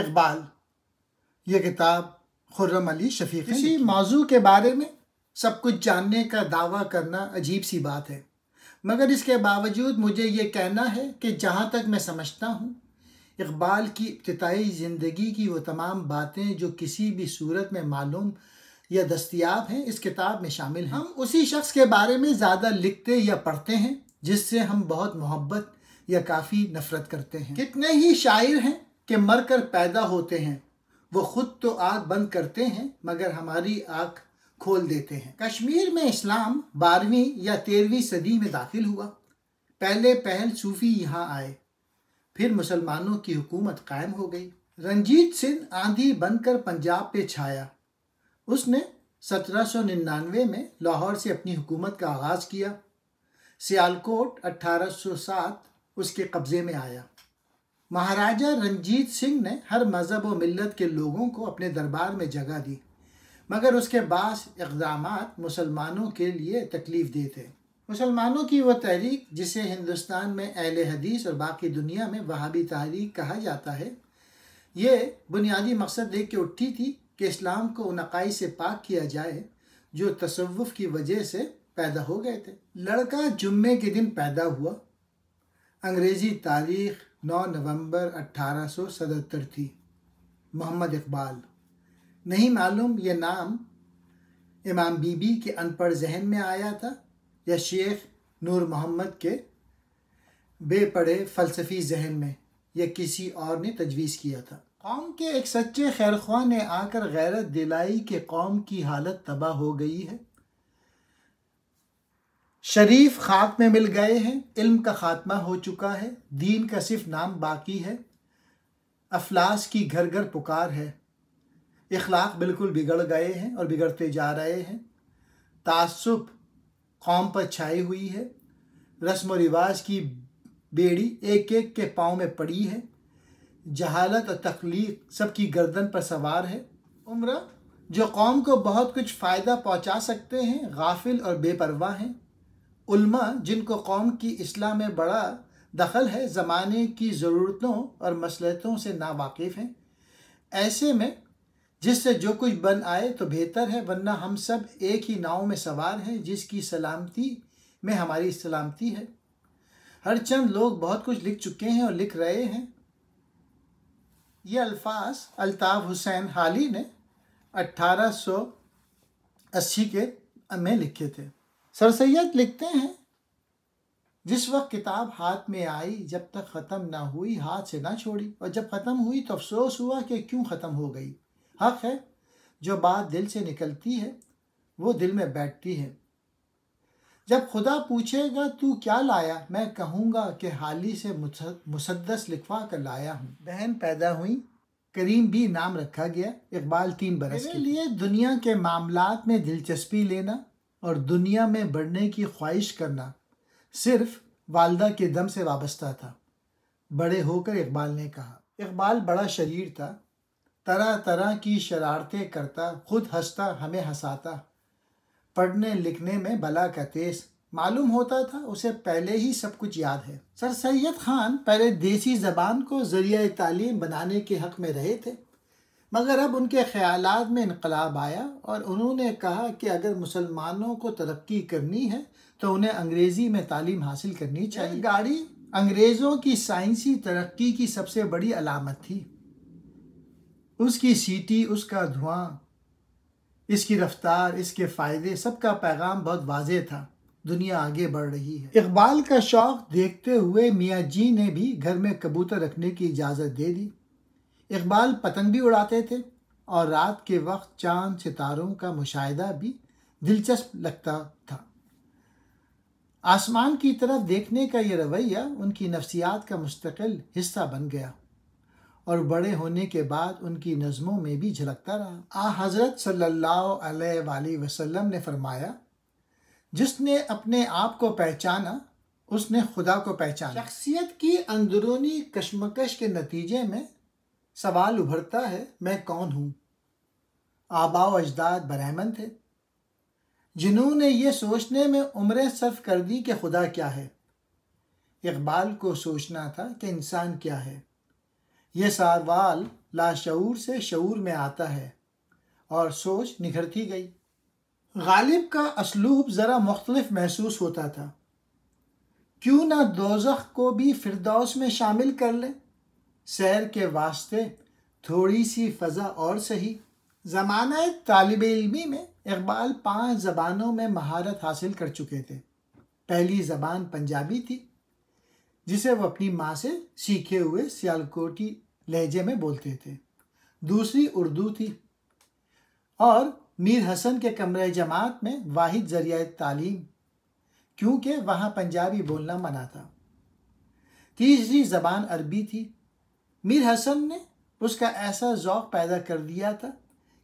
इकबाल ये किताब खुर्रम अली शफी इसी मौजू के बारे में सब कुछ जानने का दावा करना अजीब सी बात है मगर इसके बावजूद मुझे ये कहना है कि जहाँ तक मैं समझता हूँ इकबाल की इब्तदाई ज़िंदगी की वो तमाम बातें जो किसी भी सूरत में मालूम या दस्तियाब हैं इस किताब में शामिल हैं हम उसी शख्स के बारे में ज़्यादा लिखते या पढ़ते हैं जिससे हम बहुत मोहब्बत या काफ़ी नफ़रत करते हैं कितने ही शायर हैं कि मरकर पैदा होते हैं वो खुद तो आग बंद करते हैं मगर हमारी आग खोल देते हैं कश्मीर में इस्लाम बारहवीं या तेरहवीं सदी में दाखिल हुआ पहले पहल सूफी यहाँ आए फिर मुसलमानों की हुकूमत कायम हो गई रंजीत सिंह आंधी बनकर पंजाब पे छाया उसने 1799 में लाहौर से अपनी हुकूमत का आगाज़ किया सियालकोट 1807 उसके कब्ज़े में आया महाराजा रंजीत सिंह ने हर मज़हब व मिलत के लोगों को अपने दरबार में जगह दी मगर उसके बाद इकदाम मुसलमानों के लिए तकलीफ दे थे मुसलमानों की वह तहरीक जिसे हिंदुस्तान में अहल हदीस और बाकी दुनिया में वहाबी तहरीक कहा जाता है ये बुनियादी मकसद देख के उठी थी कि इस्लाम को उनकाई से पाक किया जाए जो तसवुफ़ की वजह से पैदा हो गए थे लड़का जुम्मे के दिन पैदा हुआ अंग्रेज़ी तारीख़ 9 नवंबर 1877 थी मोहम्मद इकबाल नहीं मालूम ये नाम इमाम बीबी के अनपढ़ जहन में आया था या शेख नूर मोहम्मद के बेपढ़े फ़लसफ़ी जहन में या किसी और ने तजवीज़ किया था कौम के एक सच्चे खैरख्वा ने आकर गैरत दिलाई कि कौम की हालत तबाह हो गई है शरीफ खाक में मिल गए हैं इल्म का खात्मा हो चुका है दीन का सिर्फ नाम बाकी है अफलास की घर घर पुकार है इखलाक बिल्कुल बिगड़ गए हैं और बिगड़ते जा रहे हैं तासुब कौम पर छाई हुई है रस्म व रिवाज की बेड़ी एक एक के पाँव में पड़ी है जहालत और तख्लीक सबकी गर्दन पर सवार है उम्र जो कौम को बहुत कुछ फ़ायदा पहुंचा सकते हैं गाफिल और बेपरवाह हैं उल्मा जिनको कौम की असलाह में बड़ा दखल है ज़माने की ज़रूरतों और मसलतों से नावाकिफ़ हैं ऐसे में जिससे जो कुछ बन आए तो बेहतर है वरना हम सब एक ही नाव में सवार हैं जिसकी सलामती में हमारी सलामती है हर चंद लोग बहुत कुछ लिख चुके हैं और लिख रहे हैं ये अल्फाज अल्ताफ़ हुसैन हाली ने 1880 के में लिखे थे सर सैद लिखते हैं जिस वक्त किताब हाथ में आई जब तक ख़त्म ना हुई हाथ से ना छोड़ी और जब ख़त्म हुई तो अफसोस हुआ कि क्यों ख़त्म हो गई हक है जो बात दिल से निकलती है वो दिल में बैठती है जब खुदा पूछेगा तू क्या लाया मैं कहूँगा कि हाल ही से मुसदस लिखवा कर लाया हूँ बहन पैदा हुई करीम भी नाम रखा गया इकबाल तीन बरस मेरे लिए दुनिया के मामला में दिलचस्पी लेना और दुनिया में बढ़ने की ख्वाहिश करना सिर्फ वालदा के दम से वाबस्ता था बड़े होकर इकबाल ने कहा इकबाल बड़ा शरीर था तरह तरह की शरारतें करता खुद हंसता हमें हंसाता पढ़ने लिखने में भला का तेज मालूम होता था उसे पहले ही सब कुछ याद है सर सैयद खान पहले देसी ज़बान को जरिया तालीम बनाने के हक़ में रहे थे मगर अब उनके ख्याल में इनकलाब आया और उन्होंने कहा कि अगर मुसलमानों को तरक्की करनी है तो उन्हें अंग्रेज़ी में तालीम हासिल करनी चाहिए गाड़ी अंग्रेज़ों की साइंसी तरक्की की सबसे बड़ी अलामत थी उसकी सीटी उसका धुआं इसकी रफ्तार इसके फ़ायदे सबका पैगाम बहुत वाज था दुनिया आगे बढ़ रही है इकबाल का शौक़ देखते हुए मियाँ जी ने भी घर में कबूतर रखने की इजाज़त दे दी इकबाल पतंग भी उड़ाते थे और रात के वक्त चांद सितारों का मुशाह भी दिलचस्प लगता था आसमान की तरफ देखने का यह रवैया उनकी नफसियात का मुस्तकिल हिस्सा बन गया और बड़े होने के बाद उनकी नज़मों में भी झलकता रहा आ हज़रत सल्ला अलैहि वसल्लम ने फरमाया जिसने अपने आप को पहचाना उसने खुदा को पहचाना शख्सियत की अंदरूनी कशमकश के नतीजे में सवाल उभरता है मैं कौन हूँ आबाओ अजदाद बरहमन थे जिन्होंने ये सोचने में उम्रें सर्फ कर दी कि खुदा क्या है इकबाल को सोचना था कि इंसान क्या है यह सारवाल लाशूर से शूर में आता है और सोच निखरती गई गालिब का असलूब ज़रा मुख्तलफ महसूस होता था क्यों ना दोजख को भी फिरदौस में शामिल कर लें सैर के वास्ते थोड़ी सी फ़ज़ा और सही ज़माना तालब इलमी में इकबाल पांच ज़बानों में महारत हासिल कर चुके थे पहली ज़बान पंजाबी थी जिसे वो अपनी माँ से सीखे हुए सियालकोटी लहजे में बोलते थे दूसरी उर्दू थी और मीर हसन के कमरे जमात में वाहिद जरिया तालीम क्योंकि वहाँ पंजाबी बोलना मना था तीसरी ज़बान अरबी थी मीर हसन ने उसका ऐसा जौक पैदा कर दिया था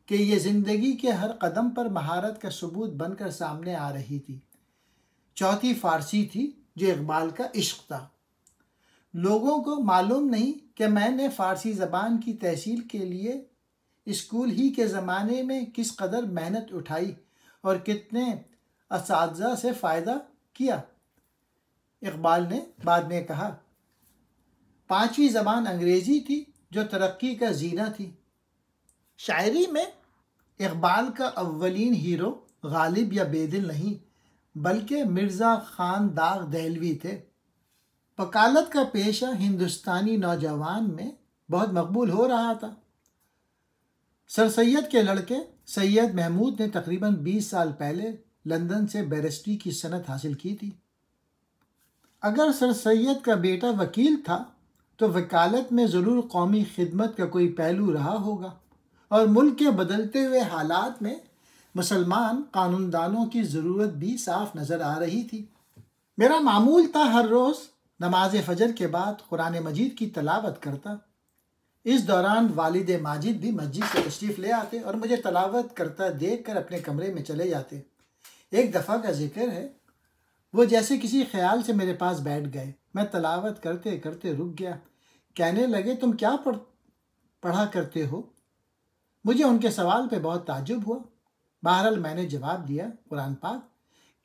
कि ये ज़िंदगी के हर कदम पर महारत का सबूत बनकर सामने आ रही थी चौथी फारसी थी जो इकबाल का इश्क था लोगों को मालूम नहीं कि मैंने फ़ारसी ज़बान की तहसील के लिए स्कूल ही के ज़माने में किस कदर मेहनत उठाई और कितने इस से फ़ायदा किया इकबाल ने बाद में कहा पांचवी ज़बान अंग्रेज़ी थी जो तरक्की का जीना थी शायरी में इकबाल का अवलिन हीरो गालिब या बेदिल नहीं बल्कि मिर्ज़ा ख़ान दाग दहलवी थे वकालत का पेशा हिंदुस्तानी नौजवान में बहुत मकबूल हो रहा था सर सैद के लड़के सैयद महमूद ने तकरीबन 20 साल पहले लंदन से बैरिस्ट्री की सनत हासिल की थी अगर सर सैद का बेटा वकील था तो वकालत में ज़रूर कौमी खिदमत का कोई पहलू रहा होगा और मुल्क के बदलते हुए हालात में मुसलमान कानूनदानों की ज़रूरत भी साफ नज़र आ रही थी मेरा मामूल था हर रोज़ नमाज फजर के बाद कुरान मजीद की तलावत करता इस दौरान वालिद माजिद भी मस्जिद से तशरीफ़ ले आते और मुझे तलावत करता देख कर अपने कमरे में चले जाते एक दफ़ा का जिक्र है वो जैसे किसी ख्याल से मेरे पास बैठ गए मैं तलावत करते करते रुक गया कहने लगे तुम क्या पढ़ पढ़ा करते हो मुझे उनके सवाल पे बहुत ताजुब हुआ बहरहाल मैंने जवाब दिया कुरान पाक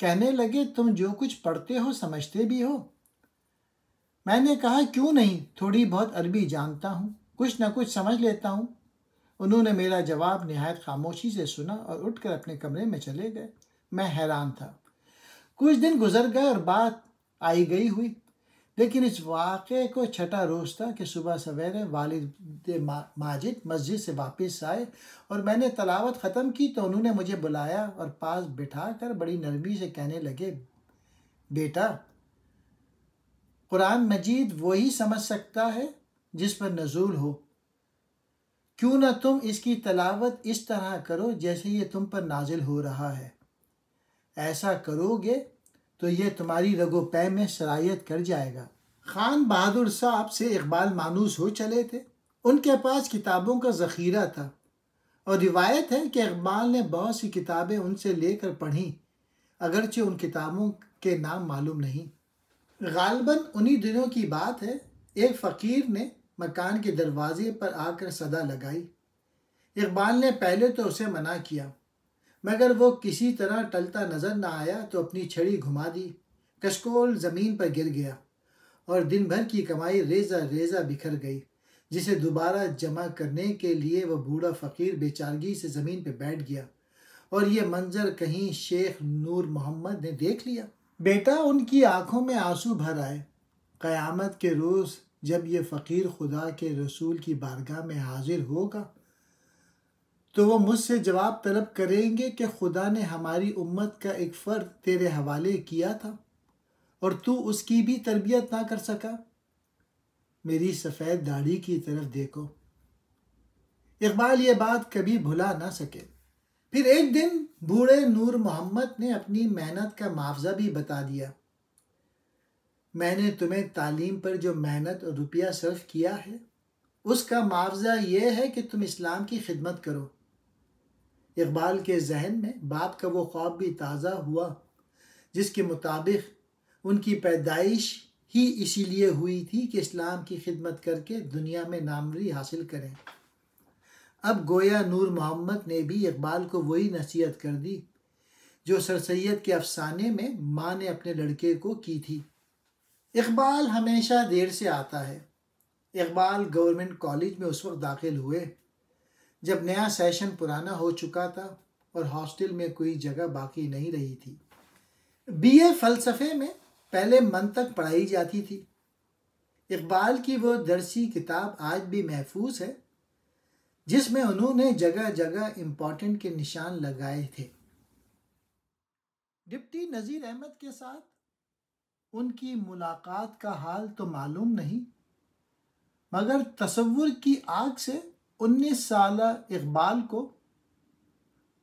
कहने लगे तुम जो कुछ पढ़ते हो समझते भी हो मैंने कहा क्यों नहीं थोड़ी बहुत अरबी जानता हूँ कुछ ना कुछ समझ लेता हूँ उन्होंने मेरा जवाब नहायत खामोशी से सुना और उठकर अपने कमरे में चले गए मैं हैरान था कुछ दिन गुजर गए और बात आई गई हुई लेकिन इस वाक़े को छठा रोज़ था कि सुबह सवेरे वालिद माजिद मस्जिद से वापस आए और मैंने तलावत ख़त्म की तो उन्होंने मुझे बुलाया और पास बिठा कर बड़ी नरमी से कहने लगे बेटा कुरान मजीद वही समझ सकता है जिस पर नजूल हो क्यों ना तुम इसकी तलावत इस तरह करो जैसे ये तुम पर नाजिल हो रहा है ऐसा करोगे तो ये तुम्हारी रगोपय में शरायत कर जाएगा खान बहादुर साहब से इकबाल मानूस हो चले थे उनके पास किताबों का ज़ख़ीरा था और रिवायत है कि इकबाल ने बहुत सी किताबें उनसे लेकर पढ़ी अगरचे उन किताबों के नाम मालूम नहीं गालबन उन्हीं दिनों की बात है एक फ़कीर ने मकान के दरवाजे पर आकर सदा लगाई इकबाल ने पहले तो उसे मना किया मगर वो किसी तरह टलता नजर न आया तो अपनी छड़ी घुमा दी कशकोल जमीन पर गिर गया और दिन भर की कमाई रेजा रेजा बिखर गई जिसे दोबारा जमा करने के लिए वह बूढ़ा फ़कीर बेचारगी से ज़मीन पर बैठ गया और ये मंजर कहीं शेख नूर मोहम्मद ने देख लिया बेटा उनकी आंखों में आंसू भर आए क़यामत के रोज़ जब ये फ़कीर खुदा के रसूल की बारगाह में हाजिर होगा तो वो मुझसे जवाब तलब करेंगे कि खुदा ने हमारी उम्मत का एक फ़र्द तेरे हवाले किया था और तू उसकी भी तरबियत ना कर सका मेरी सफ़ेद दाढ़ी की तरफ देखो इकबाल ये बात कभी भुला ना सके फिर एक दिन बूढ़े नूर मोहम्मद ने अपनी मेहनत का मुआवजा भी बता दिया मैंने तुम्हें तालीम पर जो मेहनत और रुपया सर्फ किया है उसका मुआवजा यह है कि तुम इस्लाम की खिदमत करो इकबाल के जहन में बाप का वो ख्वाब भी ताज़ा हुआ जिसके मुताबिक उनकी पैदाइश ही इसीलिए हुई थी कि इस्लाम की खिदमत करके दुनिया में नामरी हासिल करें अब गोया नूर मोहम्मद ने भी इकबाल को वही नसीहत कर दी जो सर सैद के अफसाने में माँ ने अपने लड़के को की थी इकबाल हमेशा देर से आता है इकबाल गवर्नमेंट कॉलेज में उस वक्त दाखिल हुए जब नया सेशन पुराना हो चुका था और हॉस्टल में कोई जगह बाकी नहीं रही थी बीए फलसफे में पहले मन तक पढ़ाई जाती थी इकबाल की वो दरसी किताब आज भी महफूज है जिसमें उन्होंने जगह जगह इम्पॉर्टेंट के निशान लगाए थे डिप्टी नज़ीर अहमद के साथ उनकी मुलाकात का हाल तो मालूम नहीं मगर तस्वुर की आग से 19 साल इकबाल को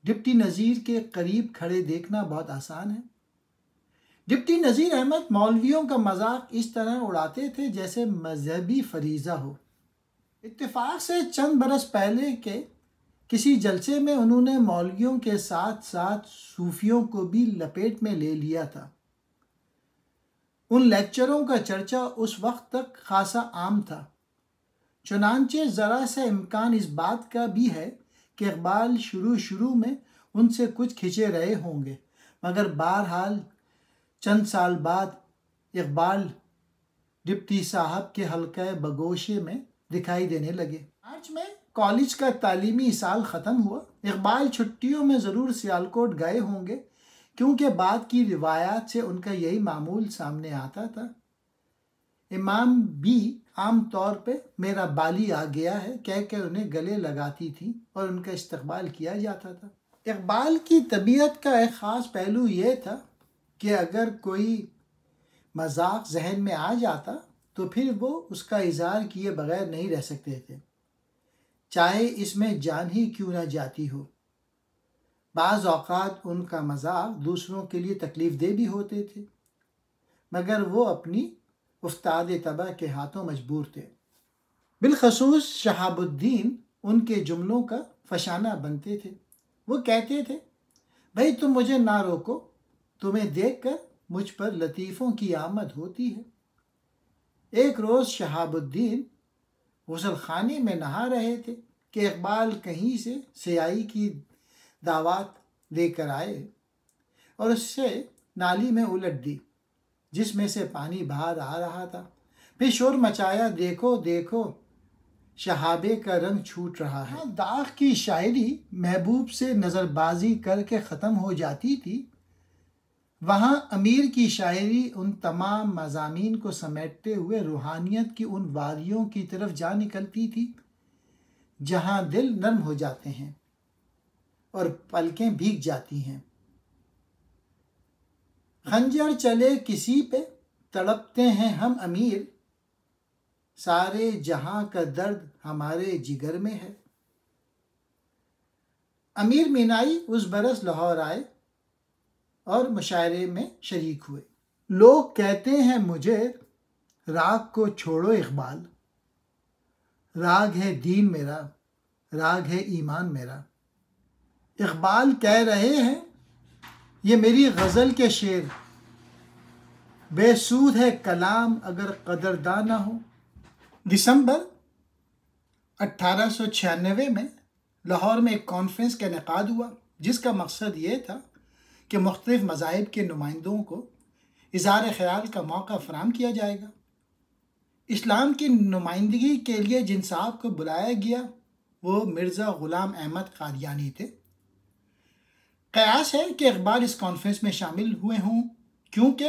डिप्टी नज़ीर के करीब खड़े देखना बहुत आसान है डिप्टी नज़ीर अहमद मौलवियों का मजाक इस तरह उड़ाते थे जैसे मजहबी फरीज़ा हो इतफाक़ से चंद बरस पहले के किसी जलसे में उन्होंने मौलवियों के साथ साथ सूफियों को भी लपेट में ले लिया था उन लेक्चरों का चर्चा उस वक्त तक खासा आम था चुनानचे ज़रा सा इम्कान इस बात का भी है कि इकबाल शुरू शुरू में उनसे कुछ खिंचे रहे होंगे मगर बहरहाल चंद साल बाद इकबाल डिप्टी साहब के हल्के बगोशे में दिखाई देने लगे मार्च में कॉलेज का तालीमी साल ख़त्म हुआ इकबाल छुट्टियों में ज़रूर सियालकोट गए होंगे क्योंकि बाद की रिवायात से उनका यही मामूल सामने आता था इमाम बी तौर पे मेरा बाली आ गया है कहकर उन्हें गले लगाती थी और उनका इस्तकबाल किया जाता था इकबाल की तबीयत का एक ख़ास पहलू ये था कि अगर कोई मजाक जहन में आ जाता तो फिर वो उसका इजहार किए बगैर नहीं रह सकते थे चाहे इसमें जान ही क्यों ना जाती हो बाज़ अवकात उनका मजाक दूसरों के लिए तकलीफ़ दे भी होते थे मगर वो अपनी उस्ताद तबा के हाथों मजबूर थे बिलखसूस शहाबुद्दीन उनके जुमलों का फ़शाना बनते थे वो कहते थे भाई तुम मुझे ना रोको तुम्हें देखकर मुझ पर लतीफ़ों की आमद होती है एक रोज़ शहाबुद्दीन गसल खाने में नहा रहे थे कि इकबाल कहीं से सियाई की दावत लेकर आए और उससे नाली में उलट दी जिसमें से पानी बाहर आ रहा था फिर शोर मचाया देखो देखो शहाबे का रंग छूट रहा है दाग की शायरी महबूब से नज़रबाजी करके ख़त्म हो जाती थी वहाँ अमीर की शायरी उन तमाम मजामी को समेटते हुए रूहानियत की उन वादियों की तरफ जा निकलती थी जहाँ दिल नरम हो जाते हैं और पलकें भीग जाती हैं खंजर चले किसी पे तड़पते हैं हम अमीर सारे जहां का दर्द हमारे जिगर में है अमीर मीनाई उस बरस लाहौर आए और मुशायरे में शरीक हुए लोग कहते हैं मुझे राग को छोड़ो इकबाल राग है दीन मेरा राग है ईमान मेरा इकबाल कह रहे हैं ये मेरी गज़ल के शेर बेसूद है कलाम अगर कदरदा ना हो दिसंबर 1896 में लाहौर में एक कॉन्फ्रेंस का इनका हुआ जिसका मकसद ये था कि मुख्तफ़ मज़ाहब के नुमाइंदों को इज़हार ख्याल का मौका फराम किया जाएगा इस्लाम की नुमाइंदगी के लिए जिन साहब को बुलाया गया वो मिर्ज़ा ग़ुलाम अहमद कादियानी थे कयास है कि अखबार इस कॉन्फ्रेंस में शामिल हुए हों क्योंकि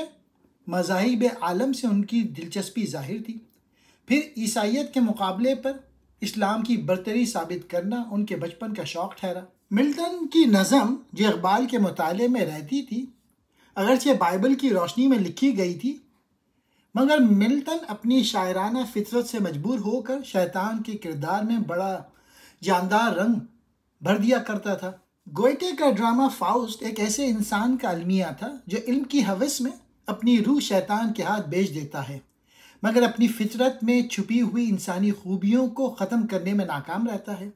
मजाहब आलम से उनकी दिलचस्पी जाहिर थी फिर ईसाइत के मुकाबले पर इस्लाम की बरतरी साबित करना उनके बचपन का शौक़ ठहरा मिल्टन की नज़म जो अखबार के मताले में रहती थी अगरचे बाइबल की रोशनी में लिखी गई थी मगर मिल्टन अपनी शायराना फितरत से मजबूर होकर शैतान के किरदार में बड़ा जानदार रंग भर दिया करता था गोयटे का ड्रामा फाउस्ट एक ऐसे इंसान का अलमिया था जो इल्म की हवस में अपनी रूह शैतान के हाथ बेच देता है मगर अपनी फितरत में छुपी हुई इंसानी खूबियों को ख़त्म करने में नाकाम रहता है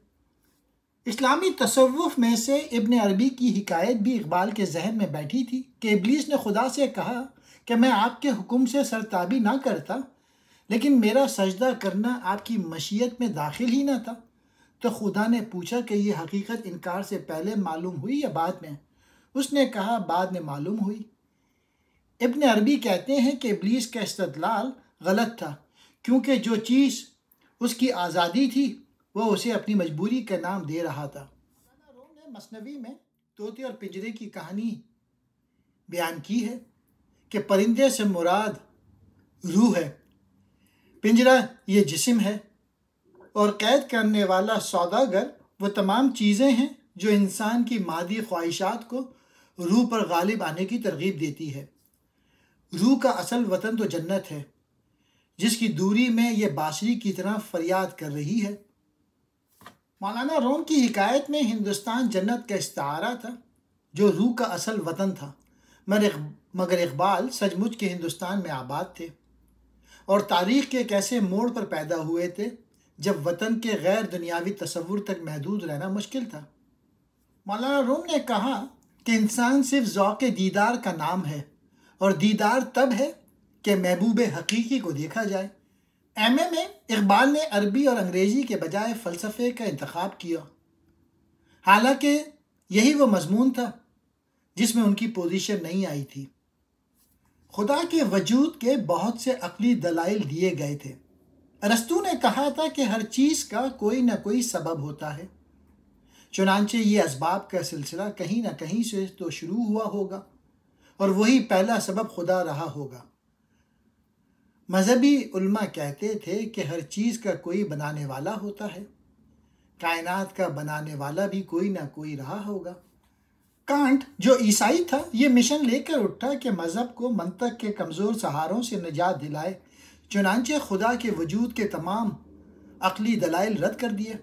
इस्लामी तसवुफ़ में से इबन अरबी की हिकायत भी इकबाल के जहन में बैठी थी कि इबलीस ने खुदा से कहा कि मैं आपके हुक्म से सरताबी ना करता लेकिन मेरा सजदा करना आपकी मशीयत में दाखिल ही ना था तो खुदा ने पूछा कि यह हकीकत इनकार से पहले मालूम हुई या बाद में उसने कहा बाद में मालूम हुई इबन अरबी कहते हैं कि इबलीस का इस्तलाल गलत था क्योंकि जो चीज़ उसकी आज़ादी थी वह उसे अपनी मजबूरी का नाम दे रहा था रोम ने मसनवी में तोते और पिंजरे की कहानी बयान की है कि परिंदे से मुराद रूह है पिंजरा ये जिसम है और कैद करने वाला सौदागर वो तमाम चीज़ें हैं जो इंसान की मादी ख्वाहिशात को रूह पर गालिब आने की तरगीब देती है रूह का असल वतन तो जन्नत है जिसकी दूरी में यह बाशरी की तरह फरियाद कर रही है मौलाना रोम की हिकायत में हिंदुस्तान जन्नत का इस्तारा था जो रूह का असल वतन था मगर मगर इकबाल सचमुच के हिंदुस्तान में आबाद थे और तारीख़ के कैसे मोड़ पर पैदा हुए थे जब वतन के गैर दुनियावी तस्वूर तक महदूद रहना मुश्किल था मौलाना रूम ने कहा कि इंसान सिर्फ ज़ौक़ दीदार का नाम है और दीदार तब है कि महबूब हकीकी को देखा जाए एम ए में इकबाल ने अरबी और अंग्रेज़ी के बजाय फ़लसफ़े का इंतखब किया हालांकि यही वो मजमून था जिसमें उनकी पोजीशन नहीं आई थी खुदा के वजूद के बहुत से अकली दलाइल दिए गए थे रस्तू ने कहा था कि हर चीज का कोई ना कोई सबब होता है चुनाचे ये इसबाब का सिलसिला कहीं ना कहीं से तो शुरू हुआ होगा और वही पहला सबब खुदा रहा होगा मजहबी उल्मा कहते थे कि हर चीज़ का कोई बनाने वाला होता है कायनात का बनाने वाला भी कोई ना कोई रहा होगा कांट जो ईसाई था ये मिशन लेकर उठा कि मज़हब को मंतक के कमज़ोर सहारों से निजात दिलाए चुनानचे खुदा के वजूद के तमाम अकली दलाइल रद्द कर दिए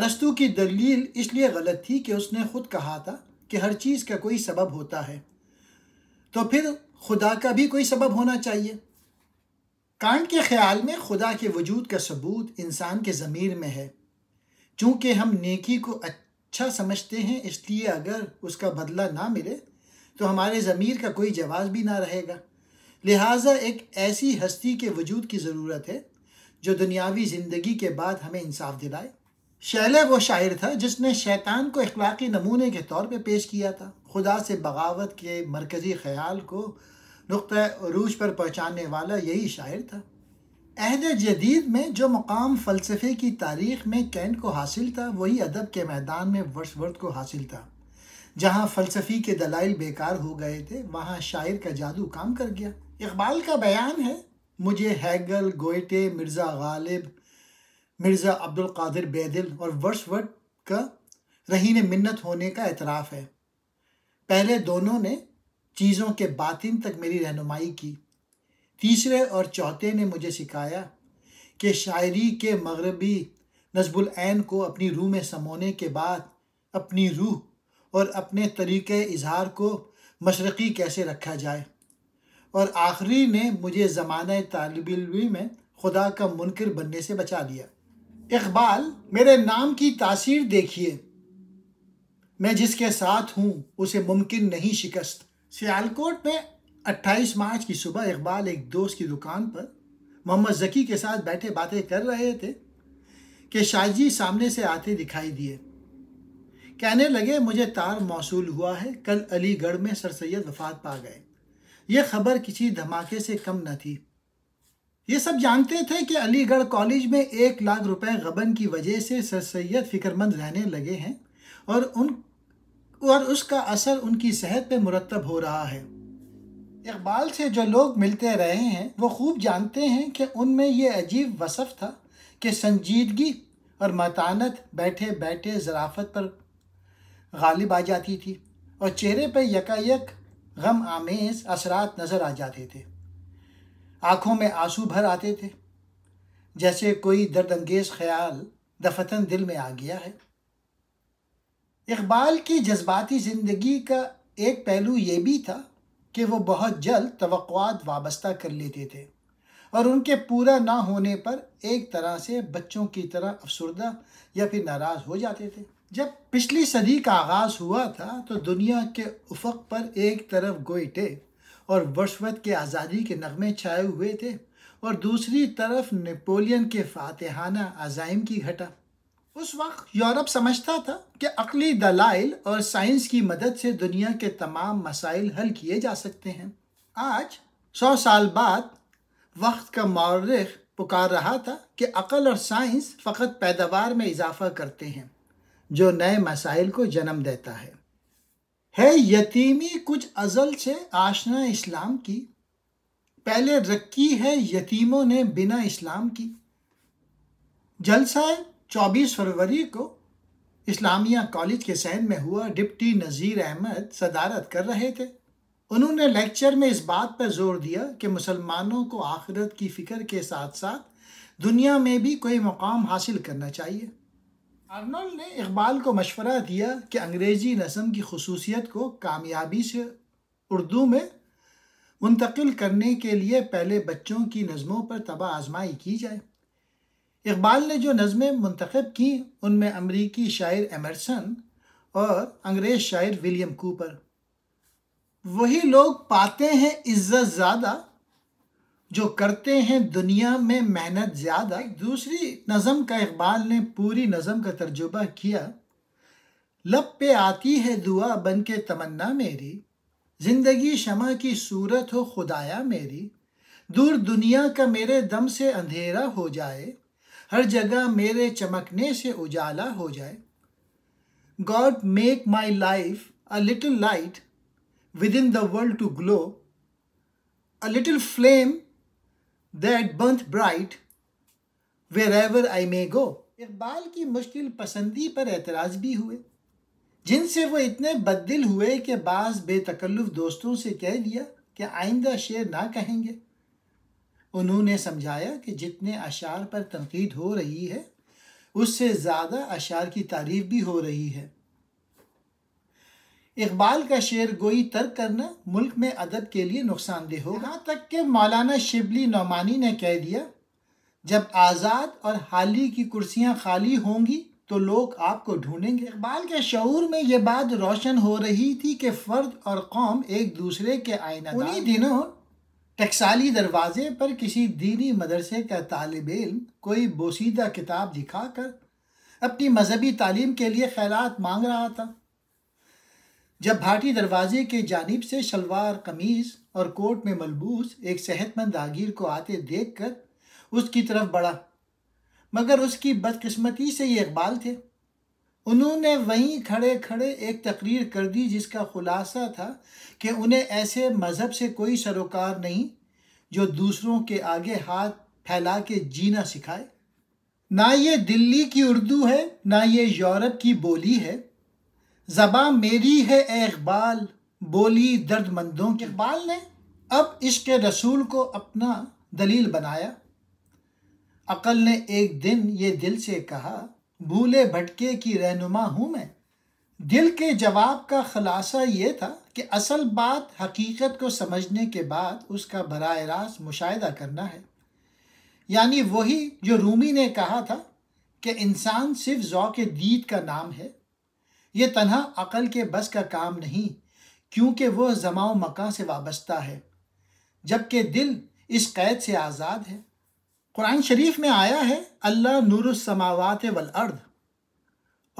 अरस्तु की दलील इसलिए गलत थी कि उसने खुद कहा था कि हर चीज़ का कोई सबब होता है तो फिर खुदा का भी कोई सबब होना चाहिए कांट के ख्याल में खुदा के वजूद का सबूत इंसान के ज़मीर में है चूँकि हम नेकी को अच्छा समझते हैं इसलिए अगर उसका बदला ना मिले तो हमारे ज़मीर का कोई जवाब भी ना रहेगा लिहाजा एक ऐसी हस्ती के वजूद की ज़रूरत है जो दुनियावी ज़िंदगी के बाद हमें इंसाफ दिलाए शैले वो शायर था जिसने शैतान को अखलाकी नमूने के तौर पर पेश किया था खुदा से बगावत के मरकज़ी ख्याल को नुक़ रूज पर पहुँचाने वाला यही शायर था अहद जदीद में जो मकाम फ़लसफ़े की तारीख में कैंट को हासिल था वही अदब के मैदान में वर्षवर्थ को हासिल था जहाँ फ़लसफ़ी के दलाइल बेकार हो गए थे वहाँ शायर का जादू काम कर गया इकबाल का बयान है मुझे हैगल गोयटे मिर्ज़ा गालिब मिर्ज़ा अब्दुल कादिर बेदिल और वर्षवर्ड का रहीन मिन्नत होने का एतराफ़ है पहले दोनों ने चीज़ों के बातिन तक मेरी रहनुमाई की तीसरे और चौथे ने मुझे सिखाया कि शायरी के मगरबी नजबुलैन को अपनी रूह में समोने के बाद अपनी रूह और अपने तरीक़ इजहार को मशरक़ी कैसे रखा जाए और आखिरी ने मुझे ज़माना तालब में खुदा का मुनकर बनने से बचा लिया इकबाल मेरे नाम की तासीर देखिए मैं जिसके साथ हूँ उसे मुमकिन नहीं शिकस्त सियालकोट में 28 मार्च की सुबह इकबाल एक दोस्त की दुकान पर मोहम्मद जकी के साथ बैठे बातें कर रहे थे कि शाहजी सामने से आते दिखाई दिए कहने लगे मुझे तार मौसू हुआ है कल अलीगढ़ में सर सैद वफात पा गए ये खबर किसी धमाके से कम न थी ये सब जानते थे कि अलीगढ़ कॉलेज में एक लाख रुपए गबन की वजह से सर सैद फिक्रमंद रहने लगे हैं और उन और उसका असर उनकी सेहत पे मुरतब हो रहा है इकबाल से जो लोग मिलते रहे हैं वो खूब जानते हैं कि उनमें ये अजीब वसफ़ था कि संजीदगी और मतानत बैठे बैठे ज़राफत पर गालिब आ जाती थी और चेहरे पर यकायक गम आमेज असरात नज़र आ जाते थे आँखों में आंसू भर आते थे जैसे कोई दर्द अंगेज ख्याल दफतन दिल में आ गया है इकबाल की जज्बाती ज़िंदगी का एक पहलू ये भी था कि वो बहुत जल्द तवक़ात वाबस्ता कर लेते थे और उनके पूरा ना होने पर एक तरह से बच्चों की तरह अफसरदा या फिर नाराज़ हो जाते थे जब पिछली सदी का आगाज़ हुआ था तो दुनिया के उफक पर एक तरफ गोइटे और वर्षवत के आज़ादी के नगमे छाए हुए थे और दूसरी तरफ नेपोलियन के फातहाना अजाइम की घटा उस वक्त यूरोप समझता था कि अकली दलाइल और साइंस की मदद से दुनिया के तमाम मसाइल हल किए जा सकते हैं आज सौ साल बाद वक्त का मौरख पुकार रहा था कि अकल और साइंस फ़कत पैदावार में इजाफा करते हैं जो नए मसाइल को जन्म देता है है यतीमी कुछ अजल से आशना इस्लाम की पहले रखी है यतीमों ने बिना इस्लाम की जलसा 24 फरवरी को इस्लामिया कॉलेज के सैन में हुआ डिप्टी नज़ीर अहमद सदारत कर रहे थे उन्होंने लेक्चर में इस बात पर जोर दिया कि मुसलमानों को आखिरत की फ़िक्र के साथ साथ दुनिया में भी कोई मकाम हासिल करना चाहिए अर्नल ने इकबाल को मशवरा दिया कि अंग्रेज़ी नसम की खसूसियत को कामयाबी से उर्दू में मुंतकिल करने के लिए पहले बच्चों की नज़मों पर तबाह आजमाई की जाए इकबाल ने जो नज़में मंतखब की उनमें अमरीकी शायर एमरसन और अंग्रेज़ शायर विलियम कूपर वही लोग पाते हैं इज्जत ज़्यादा जो करते हैं दुनिया में मेहनत ज़्यादा दूसरी नज़म का इकबाल ने पूरी नज़म का तर्जुबा किया लब पे आती है दुआ बन के तमन्ना मेरी ज़िंदगी शमा की सूरत हो खुदाया मेरी दूर दुनिया का मेरे दम से अंधेरा हो जाए हर जगह मेरे चमकने से उजाला हो जाए God make my life a little light within the world to glow a little flame that burns bright wherever I may go Iqbal की मुश्किल पसंदी पर एतराज़ भी हुए जिनसे वो इतने बददिल हुए कि बाज़ बेतकल्लुफ़ दोस्तों से कह दिया कि आइंदा शेर ना कहेंगे उन्होंने समझाया कि जितने अशार पर तनकीद हो रही है उससे ज़्यादा अशार की तारीफ भी हो रही है इकबाल का शेर गोई तर्क करना मुल्क में अदब के लिए नुकसानदेह होगा यहाँ तक कि मौलाना शिबली नौमानी ने कह दिया जब आज़ाद और हाली की कुर्सियाँ खाली होंगी तो लोग आपको ढूंढेंगे इकबाल के शूर में ये बात रोशन हो रही थी कि फ़र्द और कौम एक दूसरे के आईना उन्हीं दिनों टकसाली दरवाजे पर किसी दीनी मदरसे का तालब इल कोई बोसीदा किताब दिखाकर अपनी मजहबी तालीम के लिए ख्याल मांग रहा था जब भाटी दरवाजे के जानिब से शलवार कमीज और कोट में मलबूस एक सेहतमंद आगीर को आते देख कर उसकी तरफ बढ़ा मगर उसकी बदकिस्मती से ये इकबाल थे उन्होंने वहीं खड़े खड़े एक तकरीर कर दी जिसका खुलासा था कि उन्हें ऐसे मज़हब से कोई सरोकार नहीं जो दूसरों के आगे हाथ फैला के जीना सिखाए ना ये दिल्ली की उर्दू है ना ये यूरोप की बोली है जबा मेरी है ए इकबाल बोली दर्दमंदों के इकबाल ने अब इश्क रसूल को अपना दलील बनाया अकल ने एक दिन ये दिल से कहा भूले भटके की रहनुमा हूँ मैं दिल के जवाब का ख़ुलासा ये था कि असल बात हकीकत को समझने के बाद उसका बरह रास्त मुशाह करना है यानी वही जो रूमी ने कहा था कि इंसान सिर्फ ज़ौक़ दीद का नाम है ये तनहा अकल के बस का काम नहीं क्योंकि वह जमाओ मका से वाबस्ता है जबकि दिल इस कैद से आज़ाद है कुरान शरीफ में आया है अल्लाह नूरसमावत वल अर्द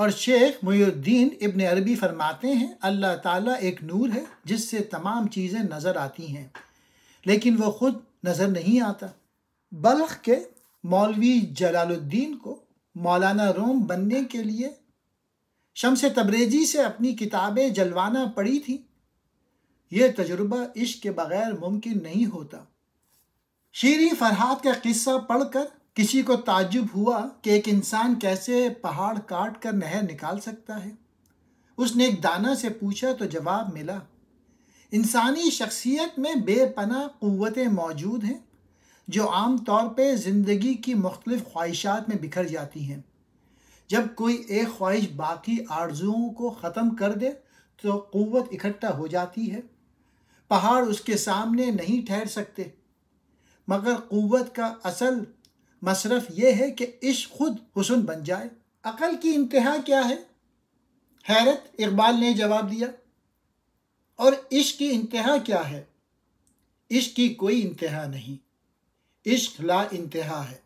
और शेख मुहुद्दीन इब्न अरबी फरमाते हैं अल्लाह ताला एक नूर है जिससे तमाम चीज़ें नज़र आती हैं लेकिन वो ख़ुद नज़र नहीं आता बल्ख के मौलवी जलालुद्दीन को मौलाना रोम बनने के लिए शम्स तबरेजी से अपनी किताबें जलवाना पड़ी थी ये तजुर्बा इश्क के बगैर मुमकिन नहीं होता शीरी फरहाद का किस्सा पढ़कर किसी को ताजुब हुआ कि एक इंसान कैसे पहाड़ काट कर नहर निकाल सकता है उसने एक दाना से पूछा तो जवाब मिला इंसानी शख्सियत में बेपना क़वतें मौजूद हैं जो आम तौर पर ज़िंदगी की मुख्तलिफ़ ख्वाहिशात में बिखर जाती हैं जब कोई एक ख्वाहिश बाकी आरजुओं को ख़त्म कर दे तो क़वत इकट्ठा हो जाती है पहाड़ उसके सामने नहीं ठहर सकते मगर क़वत का असल मशरफ़ ये है कि इश्क खुद हुसन बन जाए अकल की इंतहा क्या है हैरत इकबाल ने जवाब दिया और इश्क की इंतहा क्या है इश्क की कोई इंतहा नहीं इश्क ला इंतहा है